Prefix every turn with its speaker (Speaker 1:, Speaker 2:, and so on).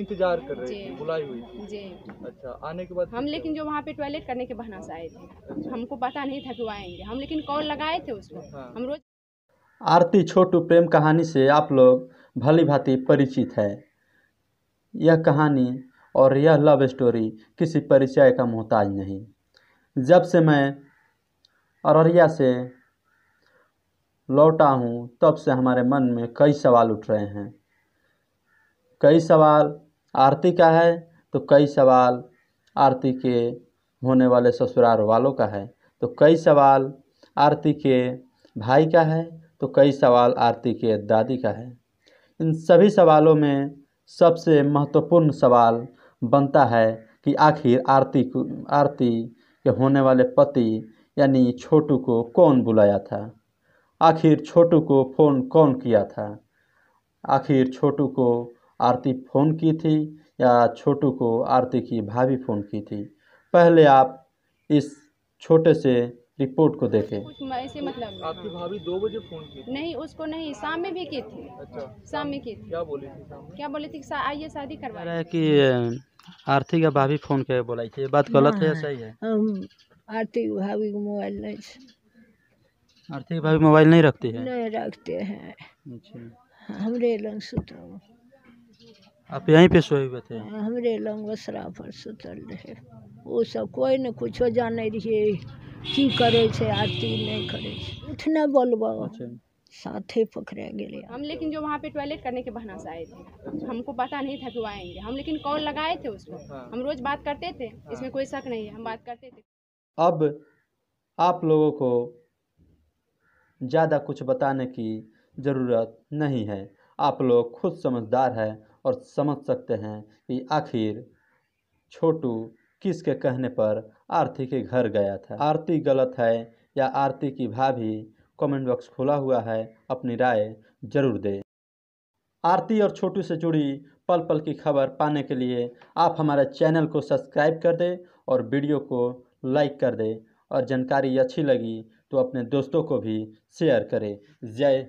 Speaker 1: इंतजार कर रहे थे बुलाई हुई थी जी अच्छा आने के बाद हम
Speaker 2: लेकिन जो वहाँ पे टॉयलेट करने के बहाना से आए थे अच्छा। हमको पता नहीं था कि वो आएंगे हम लेकिन कॉल लगाए थे उसको हाँ। हम रोज
Speaker 1: आरती छोटू प्रेम कहानी से आप लोग भली भांति परिचित है यह कहानी और यह लव स्टोरी किसी परिचय का मोहताज नहीं जब से मैं अररिया से लौटा हूँ तब से हमारे मन में कई सवाल उठ रहे हैं कई सवाल आरती का है तो कई सवाल आरती के होने वाले ससुराल वालों का है तो कई सवाल आरती के भाई का है तो कई सवाल आरती के दादी का है इन सभी सवालों में सबसे महत्वपूर्ण सवाल बनता है कि आखिर आरती को आरती के होने वाले पति यानी छोटू को कौन बुलाया था आखिर छोटू को फ़ोन कौन किया था आखिर छोटू को आरती फ़ोन की थी या छोटू को आरती की भाभी फ़ोन की थी पहले आप इस छोटे से रिपोर्ट को देखें
Speaker 2: ऐसे मतलब आपकी भाभी दो बजे फोन की नहीं उसको नहीं शाम में भी की थी अच्छा शाम में की थी क्या बोली थी क्या बोली थी सा, आइए शादी
Speaker 3: करवा रहा है
Speaker 1: कि आरती का भाभी फोन के बोलाई थी बात गलत है या सही है
Speaker 3: आरती भाभी को मोबाइल नहीं
Speaker 1: आरती भाभी मोबाइल नहीं रखती है
Speaker 3: नहीं रखते हैं
Speaker 1: अच्छा
Speaker 3: हमरे लंग सुतो
Speaker 1: आप यहीं पे सोए हुए थे
Speaker 3: हमरे लंग बसरा पर सुतल रहे वो सब कोई ने कुछ जाने रहिए की करे छे आरती नहीं करे छे उठने बोलबो अच्छा। साथे पकड़े गए
Speaker 2: हम लेकिन जो वहाँ पे टॉयलेट करने के बहाना से आए थे हमको पता नहीं था कि वो आएंगे हम लेकिन कॉल लगाए थे उसको हाँ। हम रोज बात करते थे इसमें कोई शक नहीं है हम बात करते थे
Speaker 1: अब आप लोगों को ज़्यादा कुछ बताने की ज़रूरत नहीं है आप लोग खुद समझदार हैं और समझ सकते हैं कि आखिर छोटू किसके कहने पर आरती के घर गया था आरती गलत है या आरती की भाभी कमेंट बॉक्स खुला हुआ है अपनी राय जरूर दें आरती और छोटू से जुड़ी पल पल की खबर पाने के लिए आप हमारे चैनल को सब्सक्राइब कर दें और वीडियो को लाइक कर दें और जानकारी अच्छी लगी तो अपने दोस्तों को भी शेयर करें जय